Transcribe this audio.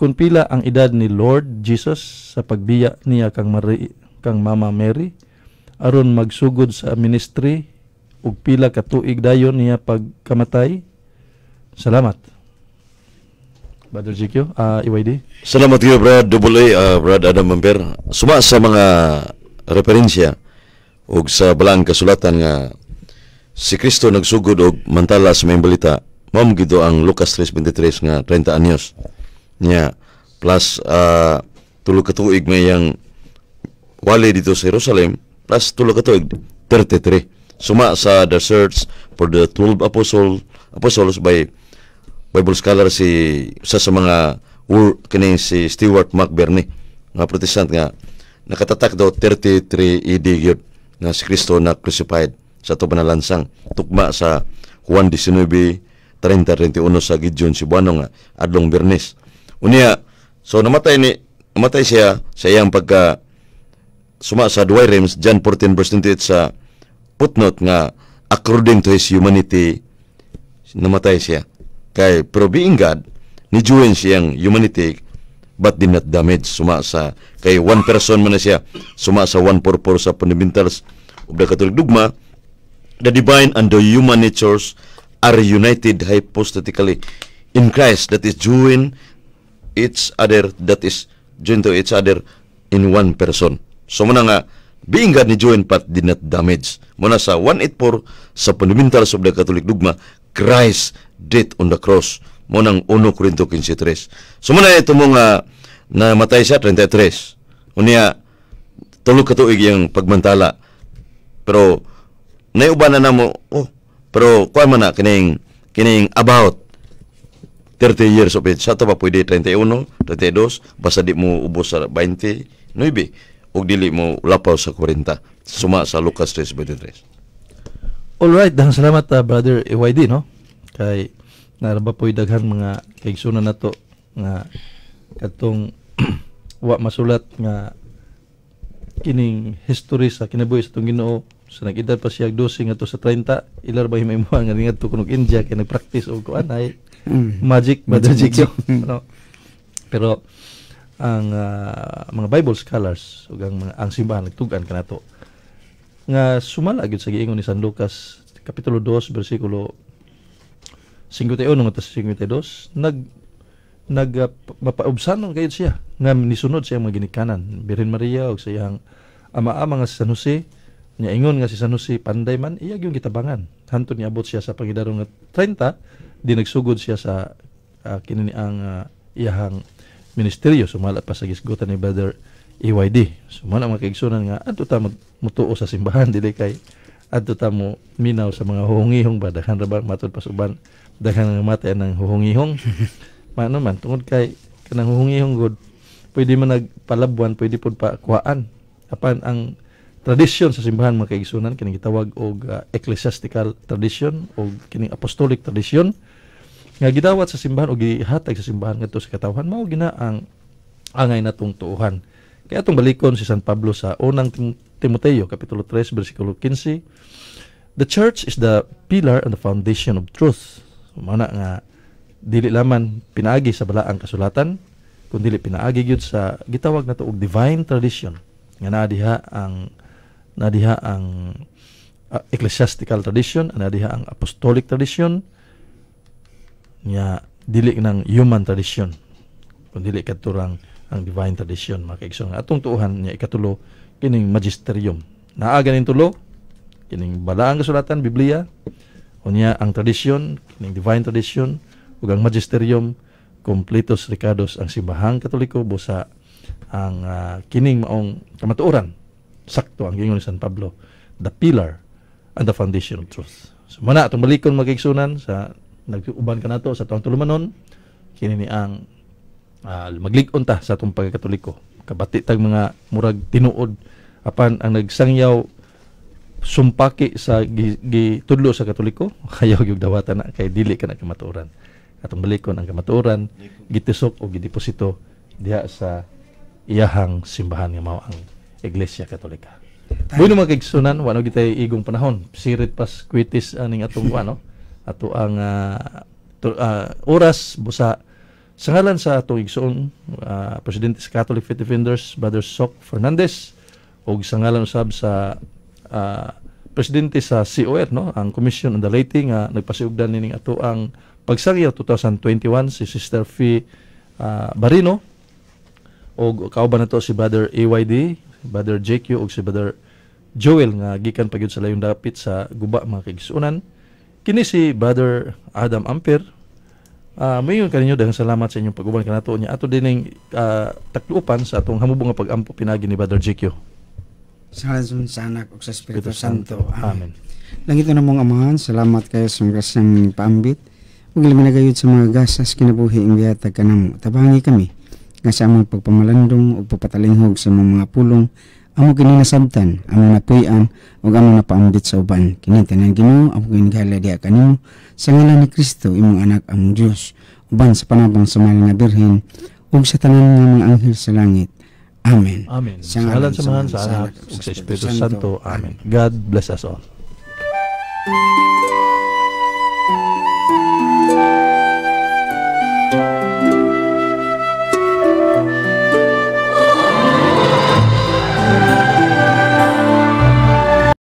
kung pila ang edad ni Lord Jesus sa pagbiya niya kang Mary, kang Mama Mary aron magsugod sa ministry ug pila ka tuig dayon niya pagkamatay. Salamat. Brother GQ, uh, ah, IYD. E Salamat kayo, Brad Double A, uh, Brad Adam Mamper. Suma sa mga referensya ug sa balang kasulatan nga si Kristo nagsugod og mantala sa may balita. Mao gido ang Lucas 3:23 nga 30 anyos nya plus uh, tulo ka tuig may yang wali dito sa Jerusalem plus tulo ka tuig 33 suma sa the search for the 12 apostles apostles by Bible scholar si sa sa mga kini si Stewart McBurney nga protestant nga nakatatak daw 33 AD yun nga si Kristo na crucified sa ito lansang tukma sa Juan 19 30-31 sa Gideon Cebuano nga adlong Bernes Unya, so namatay ni namatay siya sa iyang pagka suma sa Dwyer Rims, John 14 verse 28 sa footnote nga according to his humanity namatay siya. Kay pero being God, ni Jewin siyang humanity but did not damage suma sa kay one person man na siya suma sa 144 sa fundamentals of the Catholic dogma the divine and the human natures are united hypostatically in Christ that is Jewin each other that is joined to each other in one person. So muna nga, being God ni joined part did not damage. Muna sa 184 sa Fundamentals of the Catholic Dogma, Christ death on the cross. Muna ang 1 Corinto 15.3. So muna ito mong na namatay siya 33. Unya, tulog katuig yung pagmantala. Pero, naiuban na na mo, oh, pero kuha man na, kining, kining about 30 years of age. Sa ba pwede 31, 32, basta di mo ubos sa 20, 29, ug dili mo lapaw sa 40. Suma sa Lucas 3.23. Alright, dahang salamat uh, brother EYD, no? Kay naraba po daghan mga kaigsunan nato nga katong wa masulat nga kining history sa kinabuhi sa itong ginoo sa so, nag-edad pa siya 12 nga to sa 30 ilar ba himayimuha nga ningadto kunog India kay nagpractice og kuanay mm. magic magic no? pero ang uh, mga Bible scholars ug ang mga ang simbahan nagtugan kanato nga sumala gyud sa giingon ni San Lucas kapitulo 2 bersikulo 51 ngadto 52 nag nag uh, ah, mapaubsan kayo siya nga nisunod siya mga ginikanan Birhen Maria ug sa iyang amaa mga San Jose niya ingon nga si San Jose panday man iya gyud gitabangan hantud niabot siya sa pangidaron nga 30 dinagsugod siya sa uh, kinini ang uh, iyahang ministeryo sumala pa sa gisgutan ni brother EYD sumala so, mga kaigsunan nga adto ta mutuo sa simbahan dili kay adto ta mo minaw sa mga huhungihong ba daghan ra ba matud pasuban daghan nga matay nang huhungihong paano man tungod kay kanang huhungihong gud pwede man nagpalabwan pwede pud pa kuhaan apan ang tradisyon sa simbahan mga kaigsunan kining gitawag og uh, ecclesiastical tradition o kining apostolic tradition nga gidawat sa simbahan o gihatag sa simbahan ngadto sa katawhan mao gina ang angay natong tuuhan kaya tong balikon si San Pablo sa unang Timoteo kapitulo 3 bersikulo 15 the church is the pillar and the foundation of truth so, mana nga dili laman pinaagi sa balaang kasulatan kundi pinaagi gyud sa gitawag nato og divine tradition nga naa diha ang na diha ang uh, ecclesiastical tradition, na diha ang apostolic tradition, nya dili ng human tradition. Kung dili katurang ang divine tradition, mga kaigsoon. Atong tuuhan niya ikatulo, kining magisterium. Naaga ning tulo, kining balaang kasulatan, Biblia, unya ang tradisyon, kining divine tradition, ug ang magisterium, kompletos rikados ang simbahang katoliko busa ang uh, kining maong kamatuoran sakto ang gingon ni San Pablo the pillar and the foundation of truth so muna atong balikon magigsunan sa nag-uban ka na to, sa tuwang tulumanon kini ni ang uh, ah, magligon ta sa atong pagkatoliko kabati tag mga murag tinuod apan ang nagsangyaw sumpaki sa gitudlo sa katoliko kayo gyud dawatan na kay dili kana kamaturan. atong balikon ang kamaturan, gitisok o gidiposito diha sa iyahang simbahan nga mao ang Iglesia Katolika. Bueno mga kaigsunan, wano kita igong panahon. Sirit pas kwitis aning atong ano, ato ang uh, uh, oras busa sa ngalan sa atong igsuon uh, ah, Presidente sa Catholic Faith Defenders Brother Sok Fernandez ug sa ngalan usab sa uh, presidente sa COR no ang Commission on the Leyte nga uh, nagpasiugdan nining ato ang pagsangyaw 2021 si Sister Fee uh, Barino og kauban nato si Brother AYD Brother JQ ug si Brother Joel nga gikan pagyud sa layong dapit sa guba mga kigsunan. Kini si Brother Adam Amper. Uh, ah, mayon kaninyo daghang salamat sa inyong pag-uban kanato niya ato dining uh, ah, taklupan sa atong hamubong nga pag-ampo pinagi ni Brother JQ. Salamat sa anak ug sa Espiritu Santo. Amen. Amen. Langit na mong amahan, salamat kayo sa mga kasing paambit. Huwag naman nagayod sa mga gasas kinabuhi ang biyatag kanamo. Tabangi kami nga sa among pagpamalandong o pagpatalinghog sa among mga pulong amo kini nasabtan amo napuy-an ug amo napaamdit sa uban kini tanan Ginoo amo kini gala diha sa ngalan ni Kristo imong anak ang Dios uban sa panabang sa nga birhen ug sa tanan nga mga anghel sa langit Amen. Amen. Sa ngalan sa Mahan sa Anak, sa Espiritu Santo. Amen. God bless us all.